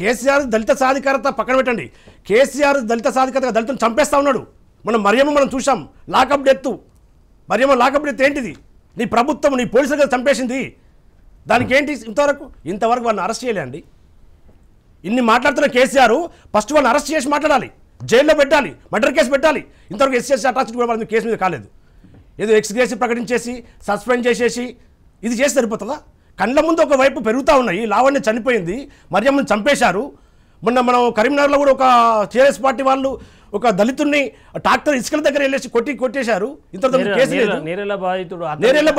కేసీఆర్ దళిత సాధికారత పక్కన పెట్టండి కేసీఆర్ దళిత సాధికారత దళితులు చంపేస్తా ఉన్నాడు మనం మరియమ్మ మనం చూసాం lockup death Mariyamma lockup death ఏంటిది నీ ప్రభుత్వం నీ పోలీసులు కదా చంపేసింది దానికి ఏంటి ఇంతవరకు ఇంతవరకు వాళ్ళని అరెస్ట్ చేయలేండి ఇన్ని మాట్లాడుతున్న కేసీఆర్ ఫస్ట్ వాళ్ళని అరెస్ట్ చేసి మాట్లాడాలి జైల్లో పెట్టాలి మర్డర్ కేసు పెట్టాలి ఇంతవరకు ఎస్సీఎస్సీ అట్రాక్షన్ కూడా వాళ్ళ కేసు మీద కాలేదు ఏదో ఎక్స్గ్రేసి ప్రకటించేసి సస్పెండ్ చేసేసి ఇది చేసి సరిపోతుందా కండ్ల ముందు ఒకవైపు పెరుగుతూ ఉన్నాయి లావణ్య చనిపోయింది మరియమ్మను చంపేశారు మొన్న మనం కరీంనగర్లో కూడా ఒక టీఆర్ఎస్ పార్టీ వాళ్ళు ఒక దళితుడిని ట్రాక్టర్ ఇసుకల దగ్గర వెళ్ళేసి కొట్టి కొట్టేశారు ఇంతకు కేసు లేదు నేరేళ్ల బాధితుడు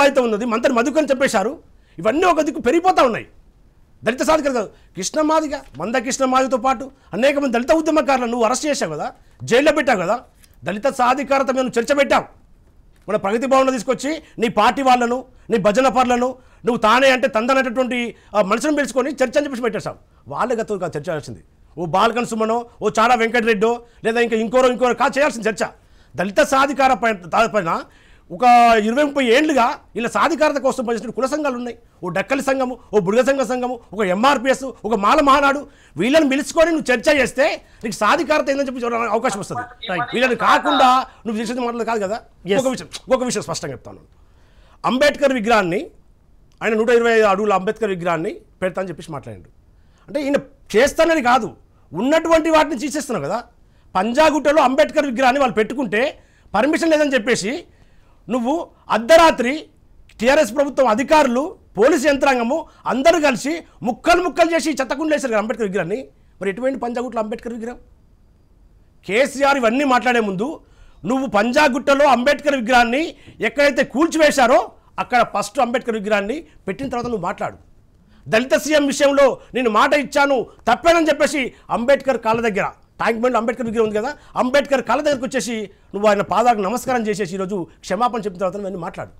బాధిత ఉన్నది మంత్రి మధుకని చెప్పేశారు ఇవన్నీ ఒక దిక్కు పెరిగిపోతూ ఉన్నాయి దళిత సాధికారు కాదు కృష్ణమాదిగ మంద కృష్ణమాదితో పాటు అనేక మంది దళిత ఉద్యమకారులను అరెస్ట్ చేశావు కదా జైల్లో పెట్టావు కదా దళిత సాధికారత మేము చర్చ పెట్టావు మన ప్రగతి భవన్లో తీసుకొచ్చి నీ పార్టీ వాళ్ళను నీ భజన పర్లను నువ్వు తానే అంటే తందనటువంటి మనుషులను పిలుచుకొని చర్చ అని చెప్పేసి పెట్టేశావు వాళ్ళే గతం కాదు చర్చ చేయాల్సింది ఓ బాలకన్ సుమనో ఓ చాడా వెంకటరెడ్డో లేదా ఇంకా ఇంకోరో ఇంకోరో కాదు చేయాల్సింది చర్చ దళిత సాధికార పైన ఒక ఇరవై ముప్పై ఏళ్ళుగా ఇలా సాధికారత కోసం పనిచేసిన కుల సంఘాలు ఉన్నాయి ఓ డక్కలి సంఘము ఓ బుడిగ సంఘ సంఘము ఒక ఎంఆర్పిఎస్ ఒక మాల మహానాడు వీళ్ళని పిలుచుకొని నువ్వు చర్చ చేస్తే నీకు సాధికారత ఏందని చెప్పి అవకాశం వస్తుంది వీళ్ళని కాకుండా నువ్వు చేసేది మాటలు కాదు కదా ఒక విషయం ఒక విషయం స్పష్టంగా చెప్తాను అంబేద్కర్ విగ్రహాన్ని ఆయన నూట ఇరవై ఐదు అడుగుల అంబేద్కర్ విగ్రహాన్ని పెడతానని చెప్పేసి మాట్లాడి అంటే ఈయన చేస్తానని కాదు ఉన్నటువంటి వాటిని తీసేస్తున్నావు కదా పంజాగుట్టలో అంబేద్కర్ విగ్రహాన్ని వాళ్ళు పెట్టుకుంటే పర్మిషన్ లేదని చెప్పేసి నువ్వు అర్ధరాత్రి టీఆర్ఎస్ ప్రభుత్వం అధికారులు పోలీసు యంత్రాంగము అందరూ కలిసి ముక్కలు ముక్కలు చేసి చెత్తకుండా వేశారు కదా అంబేద్కర్ విగ్రహాన్ని మరి ఎటువంటి పంజాగుట్లో అంబేద్కర్ విగ్రహం కేసీఆర్ ఇవన్నీ మాట్లాడే ముందు నువ్వు పంజాగుట్టలో అంబేద్కర్ విగ్రహాన్ని ఎక్కడైతే కూల్చివేశారో అక్కడ ఫస్ట్ అంబేద్కర్ విగ్రహాన్ని పెట్టిన తర్వాత నువ్వు మాట్లాడు దళిత సీఎం విషయంలో నేను మాట ఇచ్చాను తప్పేనని చెప్పేసి అంబేద్కర్ కాళ్ళ దగ్గర ట్యాంక్ బండ్ అంబేద్కర్ విగ్రహం ఉంది కదా అంబేద్కర్ కళ దగ్గరకు వచ్చేసి నువ్వు ఆయన పాదాలకు నమస్కారం చేసేసి ఈరోజు క్షమాపణ చెప్పిన తర్వాత నువ్వు మాట్లాడు